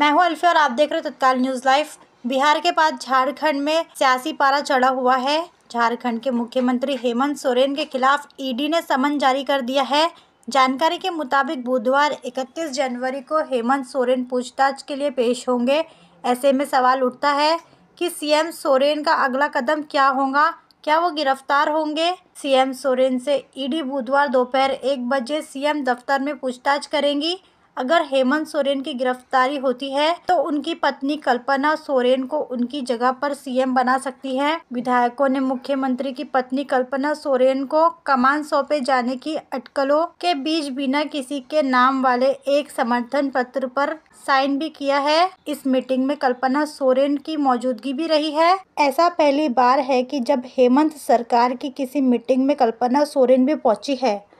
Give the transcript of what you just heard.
मैं हूं अल्फी और आप देख रहे हो तत्काल न्यूज़ लाइव बिहार के बाद झारखंड में सियासी पारा चढ़ा हुआ है झारखंड के मुख्यमंत्री हेमंत सोरेन के खिलाफ ईडी ने समन जारी कर दिया है जानकारी के मुताबिक बुधवार 31 जनवरी को हेमंत सोरेन पूछताछ के लिए पेश होंगे ऐसे में सवाल उठता है कि सीएम सोरेन का अगला कदम क्या होगा क्या वो गिरफ्तार होंगे सीएम सोरेन से ईडी बुधवार दोपहर एक बजे सीएम दफ्तर में पूछताछ करेंगी अगर हेमंत सोरेन की गिरफ्तारी होती है तो उनकी पत्नी कल्पना सोरेन को उनकी जगह पर सीएम बना सकती है विधायकों ने मुख्यमंत्री की पत्नी कल्पना सोरेन को कमान सौंपे जाने की अटकलों के बीच बिना किसी के नाम वाले एक समर्थन पत्र पर साइन भी किया है इस मीटिंग में कल्पना सोरेन की मौजूदगी भी रही है ऐसा पहली बार है कि जब हेमंत सरकार की किसी मीटिंग में कल्पना सोरेन भी पहुंची है